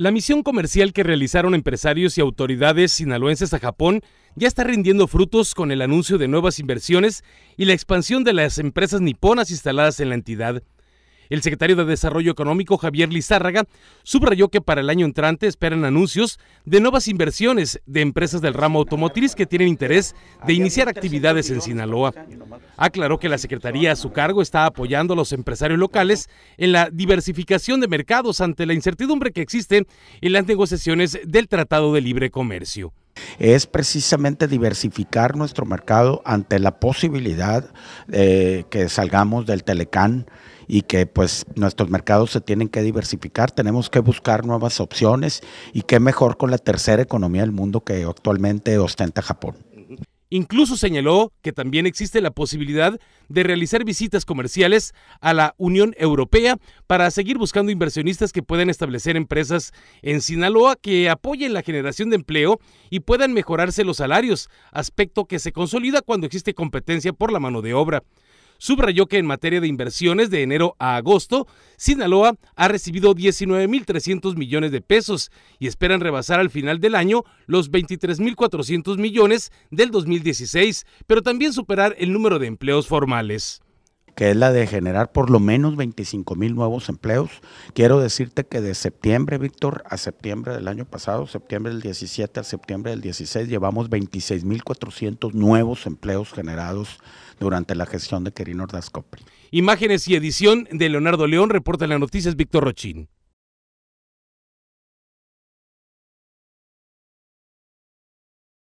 La misión comercial que realizaron empresarios y autoridades sinaloenses a Japón ya está rindiendo frutos con el anuncio de nuevas inversiones y la expansión de las empresas niponas instaladas en la entidad. El secretario de Desarrollo Económico, Javier Lizárraga, subrayó que para el año entrante esperan anuncios de nuevas inversiones de empresas del ramo automotriz que tienen interés de iniciar actividades en Sinaloa. Aclaró que la Secretaría a su cargo está apoyando a los empresarios locales en la diversificación de mercados ante la incertidumbre que existe en las negociaciones del Tratado de Libre Comercio es precisamente diversificar nuestro mercado ante la posibilidad de eh, que salgamos del Telecán y que pues nuestros mercados se tienen que diversificar, tenemos que buscar nuevas opciones y qué mejor con la tercera economía del mundo que actualmente ostenta Japón. Incluso señaló que también existe la posibilidad de realizar visitas comerciales a la Unión Europea para seguir buscando inversionistas que puedan establecer empresas en Sinaloa que apoyen la generación de empleo y puedan mejorarse los salarios, aspecto que se consolida cuando existe competencia por la mano de obra subrayó que en materia de inversiones de enero a agosto, Sinaloa ha recibido 19.300 millones de pesos y esperan rebasar al final del año los 23.400 millones del 2016, pero también superar el número de empleos formales que es la de generar por lo menos 25 mil nuevos empleos. Quiero decirte que de septiembre, Víctor, a septiembre del año pasado, septiembre del 17 a septiembre del 16, llevamos 26 mil 400 nuevos empleos generados durante la gestión de Querino Ordaz Copri. Imágenes y edición de Leonardo León, reporta en las noticias Víctor Rochín.